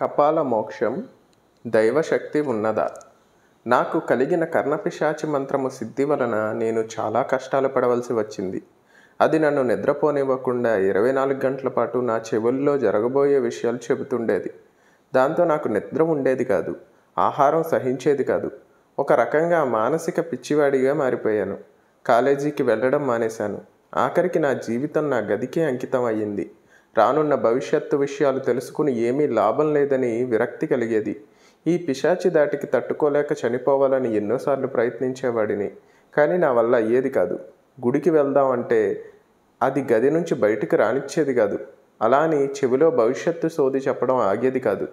కపాల మోక్షం దైవశక్తి ఉన్నదా నాకు కలిగిన కర్ణపిశాచి మంత్రము సిద్ధి వలన నేను చాలా కష్టాలు పడవలసి వచ్చింది అది నన్ను నిద్రపోనివ్వకుండా ఇరవై నాలుగు గంటల పాటు నా చెవుల్లో జరగబోయే విషయాలు చెబుతుండేది దాంతో నాకు నిద్ర ఉండేది కాదు ఆహారం సహించేది కాదు ఒక రకంగా మానసిక పిచ్చివాడిగా మారిపోయాను కాలేజీకి వెళ్ళడం మానేశాను ఆఖరికి నా జీవితం నా గదికే అంకితం అయ్యింది రానున్న భవిష్యత్తు విషయాలు తెలుసుకుని ఏమీ లాభం లేదని విరక్తి కలిగేది ఈ పిశాచి దాటికి తట్టుకోలేక చనిపోవాలని ఎన్నోసార్లు ప్రయత్నించేవాడిని కానీ నా వల్ల అయ్యేది కాదు గుడికి వెళ్దాం అంటే అది గది నుంచి బయటికి రానిచ్చేది కాదు అలా అని చెవిలో భవిష్యత్తు సోది చెప్పడం ఆగేది కాదు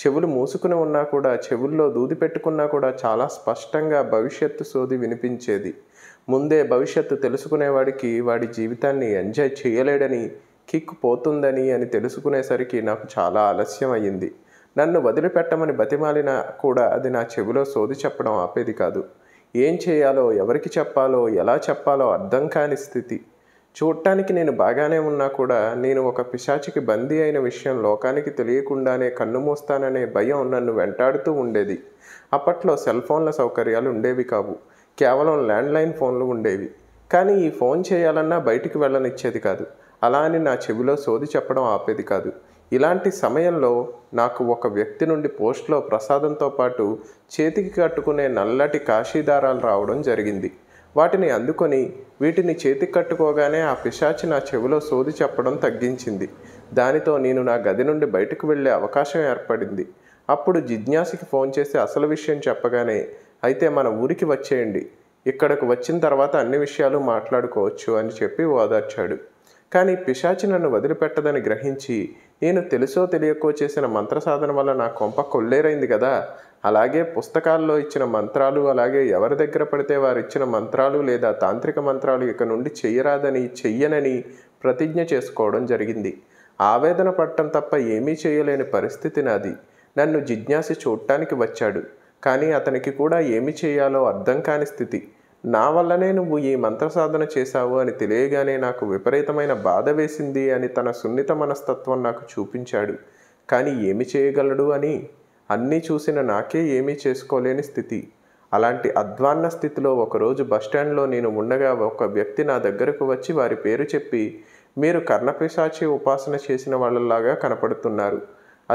చెవులు మూసుకుని ఉన్నా కూడా చెవుల్లో దూది పెట్టుకున్నా కూడా చాలా స్పష్టంగా భవిష్యత్తు సోది వినిపించేది ముందే భవిష్యత్తు తెలుసుకునేవాడికి వాడి జీవితాన్ని ఎంజాయ్ చేయలేడని కిక్ పోతుందని అని తెలుసుకునేసరికి నాకు చాలా ఆలస్యం అయ్యింది నన్ను వదిలిపెట్టమని బతిమాలిన కూడా అది నా చెవిలో సోది చెప్పడం ఆపేది కాదు ఏం చేయాలో ఎవరికి చెప్పాలో ఎలా చెప్పాలో అర్థం కాని స్థితి చూడటానికి నేను బాగానే ఉన్నా కూడా నేను ఒక పిశాచికి బందీ అయిన విషయం లోకానికి తెలియకుండానే కన్ను మూస్తాననే భయం నన్ను వెంటాడుతూ ఉండేది అప్పట్లో సెల్ ఫోన్ల సౌకర్యాలు ఉండేవి కావు కేవలం ల్యాండ్లైన్ ఫోన్లు ఉండేవి కానీ ఈ ఫోన్ చేయాలన్నా బయటికి వెళ్ళనిచ్చేది కాదు అలా అని నా చెవిలో సోది చెప్పడం ఆపేది కాదు ఇలాంటి సమయంలో నాకు ఒక వ్యక్తి నుండి పోస్ట్లో ప్రసాదంతో పాటు చేతికి కట్టుకునే నల్లటి కాశీదారాలు రావడం జరిగింది వాటిని అందుకొని వీటిని చేతికి కట్టుకోగానే ఆ పిశాచి నా చెవిలో సోది చెప్పడం తగ్గించింది దానితో నేను నా గది నుండి బయటకు వెళ్ళే అవకాశం ఏర్పడింది అప్పుడు జిజ్ఞాసకి ఫోన్ చేసి అసలు విషయం చెప్పగానే అయితే మన ఊరికి వచ్చేయండి ఇక్కడకు వచ్చిన తర్వాత అన్ని విషయాలు మాట్లాడుకోవచ్చు అని చెప్పి ఓదార్చాడు కానీ పిశాచి నన్ను వదిలిపెట్టదని గ్రహించి నేను తెలుసో తెలియకో చేసిన మంత్ర సాధన వల్ల నా కొంప కొల్లేరైంది కదా అలాగే పుస్తకాల్లో ఇచ్చిన మంత్రాలు అలాగే ఎవరి దగ్గర పడితే వారు ఇచ్చిన మంత్రాలు లేదా తాంత్రిక మంత్రాలు ఇక నుండి చెయ్యరాదని చెయ్యనని ప్రతిజ్ఞ చేసుకోవడం జరిగింది ఆవేదన పడటం తప్ప ఏమీ చేయలేని పరిస్థితి నాది నన్ను జిజ్ఞాసి చూడటానికి వచ్చాడు కానీ అతనికి కూడా ఏమి చేయాలో అర్థం కాని స్థితి నా వల్లనే నువ్వు ఈ మంత్ర సాధన చేశావు అని తెలియగానే నాకు విపరీతమైన బాధ వేసింది అని తన సున్నిత మనస్తత్వం నాకు చూపించాడు కానీ ఏమి చేయగలడు అని అన్నీ చూసిన నాకే ఏమీ చేసుకోలేని స్థితి అలాంటి అధ్వాన్న స్థితిలో ఒకరోజు బస్టాండ్లో నేను ఉండగా ఒక వ్యక్తి నా దగ్గరకు వచ్చి వారి పేరు చెప్పి మీరు కర్ణపిశాచి ఉపాసన చేసిన వాళ్ళలాగా కనపడుతున్నారు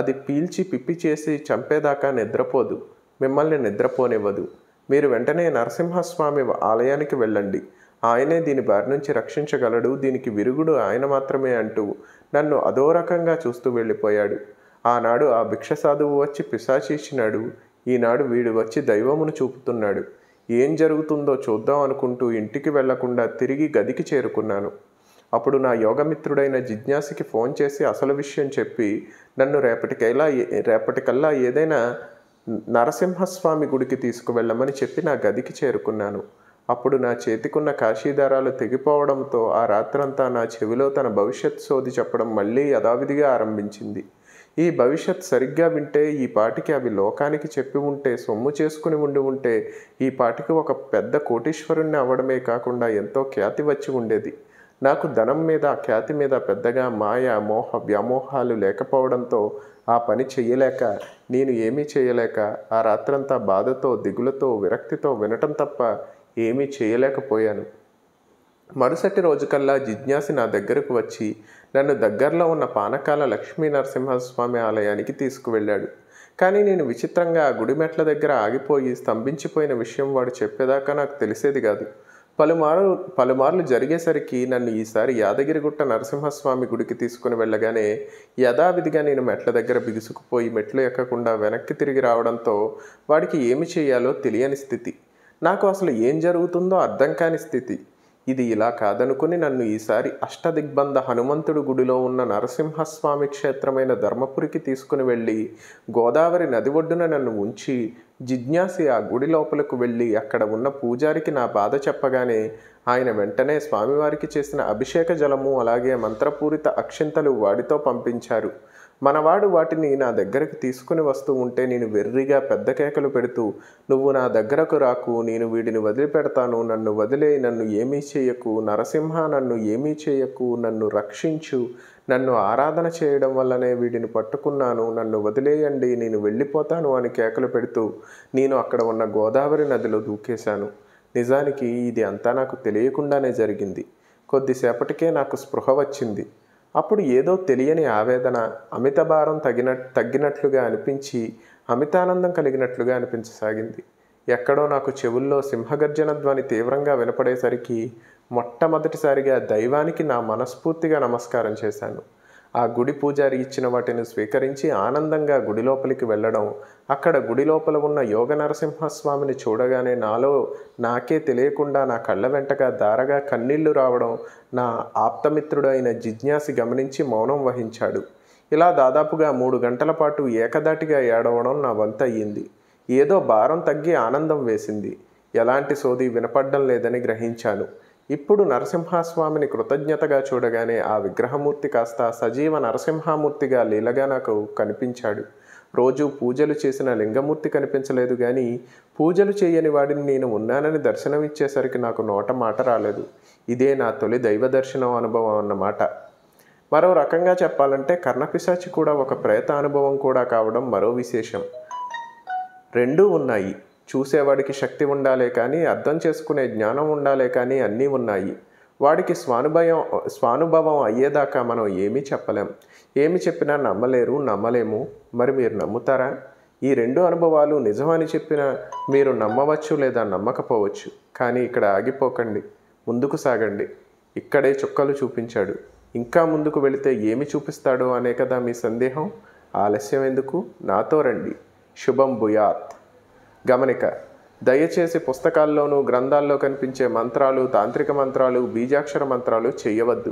అది పీల్చి పిప్పి చేసి చంపేదాకా నిద్రపోదు మిమ్మల్ని నిద్రపోనివ్వదు మీరు వెంటనే నరసింహస్వామి ఆలయానికి వెళ్ళండి ఆయనే దీని బారి నుంచి రక్షించగలడు దీనికి విరుగుడు ఆయన మాత్రమే అంటూ నన్ను అదో రకంగా చూస్తూ వెళ్ళిపోయాడు ఆనాడు ఆ భిక్ష సాధువు వచ్చి పిశాచేసినాడు ఈనాడు వీడు వచ్చి దైవమును చూపుతున్నాడు ఏం జరుగుతుందో చూద్దాం అనుకుంటూ ఇంటికి వెళ్లకుండా తిరిగి గదికి చేరుకున్నాను అప్పుడు నా యోగమిత్రుడైన జిజ్ఞాసికి ఫోన్ చేసి అసలు విషయం చెప్పి నన్ను రేపటికైలా రేపటికల్లా ఏదైనా నరసింహస్వామి గుడికి తీసుకువెళ్ళమని చెప్పి నా గదికి చేరుకున్నాను అప్పుడు నా చేతికున్న కాశీదారాలు తెగిపోవడంతో ఆ రాత్రంతా నా చెవిలో తన భవిష్యత్ సోది చెప్పడం మళ్ళీ యథావిధిగా ఆరంభించింది ఈ భవిష్యత్ సరిగ్గా వింటే ఈ పాటికి అవి లోకానికి చెప్పి ఉంటే సొమ్ము చేసుకుని ఉండి ఉంటే ఈ పాటికి ఒక పెద్ద కోటీశ్వరుణ్ణి అవ్వడమే కాకుండా ఎంతో ఖ్యాతి వచ్చి ఉండేది నాకు ధనం మీద ఖ్యాతి మీద పెద్దగా మాయ మోహ వ్యామోహాలు లేకపోవడంతో ఆ పని చేయలేక నేను ఏమీ చేయలేక ఆ రాత్రంతా బాధతో దిగులతో విరక్తితో వినటం తప్ప ఏమీ చేయలేకపోయాను మరుసటి రోజుకల్లా జిజ్ఞాసి నా దగ్గరకు వచ్చి నన్ను దగ్గరలో ఉన్న పానకాల లక్ష్మీ నరసింహస్వామి ఆలయానికి తీసుకువెళ్ళాడు కానీ నేను విచిత్రంగా గుడిమెట్ల గుడి మెట్ల దగ్గర ఆగిపోయి స్తంభించిపోయిన విషయం వాడు చెప్పేదాకా నాకు తెలిసేది కాదు పలుమారు పలుమార్లు జరిగేసరికి నన్ను ఈసారి యాదగిరిగుట్ట నరసింహస్వామి గుడికి తీసుకుని వెళ్ళగానే యథావిధిగా నేను మెట్ల దగ్గర బిగుసుకుపోయి మెట్లు ఎక్కకుండా వెనక్కి తిరిగి రావడంతో వాడికి ఏమి చేయాలో తెలియని స్థితి నాకు అసలు ఏం జరుగుతుందో అర్థం కాని స్థితి ఇది ఇలా కాదనుకుని నన్ను ఈసారి అష్టదిగ్బంధ హనుమంతుడు గుడిలో ఉన్న నరసింహస్వామి క్షేత్రమైన ధర్మపురికి తీసుకుని వెళ్ళి గోదావరి నది ఒడ్డున నన్ను ఉంచి జిజ్ఞాసి ఆ గుడి లోపలకు వెళ్ళి అక్కడ ఉన్న పూజారికి నా బాధ చెప్పగానే ఆయన వెంటనే స్వామివారికి చేసిన అభిషేక జలము అలాగే మంత్రపూరిత అక్షింతలు వాడితో పంపించారు మనవాడు వాటిని నా దగ్గరకు తీసుకుని వస్తూ ఉంటే నేను వెర్రిగా పెద్ద కేకలు పెడుతూ నువ్వు నా దగ్గరకు రాకు నేను వీడిని వదిలిపెడతాను నన్ను వదిలే నన్ను ఏమీ చేయకు నరసింహ నన్ను ఏమీ చేయకు నన్ను రక్షించు నన్ను ఆరాధన చేయడం వల్లనే వీడిని పట్టుకున్నాను నన్ను వదిలేయండి నేను వెళ్ళిపోతాను అని కేకలు పెడుతూ నేను అక్కడ ఉన్న గోదావరి నదిలో దూకేశాను నిజానికి ఇది అంతా నాకు తెలియకుండానే జరిగింది కొద్దిసేపటికే నాకు స్పృహ వచ్చింది అప్పుడు ఏదో తెలియని ఆవేదన అమిత భారం తగిన తగ్గినట్లుగా అనిపించి అమితానందం కలిగినట్లుగా అనిపించసాగింది ఎక్కడో నాకు చెవుల్లో సింహగర్జన ధ్వని తీవ్రంగా వినపడేసరికి మొట్టమొదటిసారిగా దైవానికి నా మనస్ఫూర్తిగా నమస్కారం చేశాను ఆ గుడి పూజారి ఇచ్చిన వాటిని స్వీకరించి ఆనందంగా గుడి లోపలికి వెళ్ళడం అక్కడ గుడి లోపల ఉన్న యోగ నరసింహస్వామిని చూడగానే నాలో నాకే తెలియకుండా నా కళ్ళ వెంటగా దారగా కన్నీళ్లు రావడం నా ఆప్తమిత్రుడైన జిజ్ఞాసి గమనించి మౌనం వహించాడు ఇలా దాదాపుగా మూడు గంటల పాటు ఏకదాటిగా ఏడవడం నా వంతయ్యింది ఏదో భారం తగ్గి ఆనందం వేసింది ఎలాంటి సోది వినపడడం లేదని గ్రహించాను ఇప్పుడు నరసింహస్వామిని కృతజ్ఞతగా చూడగానే ఆ విగ్రహమూర్తి కాస్త సజీవ నరసింహమూర్తిగా లీలగా నాకు కనిపించాడు రోజు పూజలు చేసిన లింగమూర్తి కనిపించలేదు కానీ పూజలు చేయని వాడిని నేను ఉన్నానని దర్శనం ఇచ్చేసరికి నాకు నోట మాట రాలేదు ఇదే నా తొలి దైవ దర్శనం అనుభవం అన్నమాట మరో రకంగా చెప్పాలంటే కర్ణపిశాచి కూడా ఒక ప్రేత అనుభవం కూడా కావడం మరో విశేషం రెండూ ఉన్నాయి చూసేవాడికి శక్తి ఉండాలే కానీ అర్థం చేసుకునే జ్ఞానం ఉండాలే కానీ అన్నీ ఉన్నాయి వాడికి స్వానుభవం స్వానుభవం అయ్యేదాకా మనం ఏమీ చెప్పలేం ఏమి చెప్పినా నమ్మలేరు నమ్మలేము మరి మీరు నమ్ముతారా ఈ రెండు అనుభవాలు నిజమని చెప్పినా మీరు నమ్మవచ్చు లేదా నమ్మకపోవచ్చు కానీ ఇక్కడ ఆగిపోకండి ముందుకు సాగండి ఇక్కడే చుక్కలు చూపించాడు ఇంకా ముందుకు వెళితే ఏమి చూపిస్తాడో అనే కదా మీ సందేహం ఆలస్యం ఎందుకు నాతో రండి శుభం భుయాత్ గమనిక దయచేసి పుస్తకాల్లోనూ గ్రంథాల్లో కనిపించే మంత్రాలు తాంత్రిక మంత్రాలు బీజాక్షర మంత్రాలు చేయవద్దు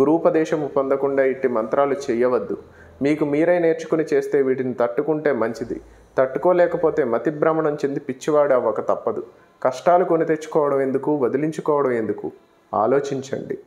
గురూపదేశము పొందకుండా ఇట్టి మంత్రాలు చేయవద్దు మీకు మీరే నేర్చుకుని చేస్తే వీటిని తట్టుకుంటే మంచిది తట్టుకోలేకపోతే మతిభ్రమణం చెంది పిచ్చివాడు అవ్వక తప్పదు కష్టాలు కొని తెచ్చుకోవడం ఎందుకు వదిలించుకోవడం ఎందుకు ఆలోచించండి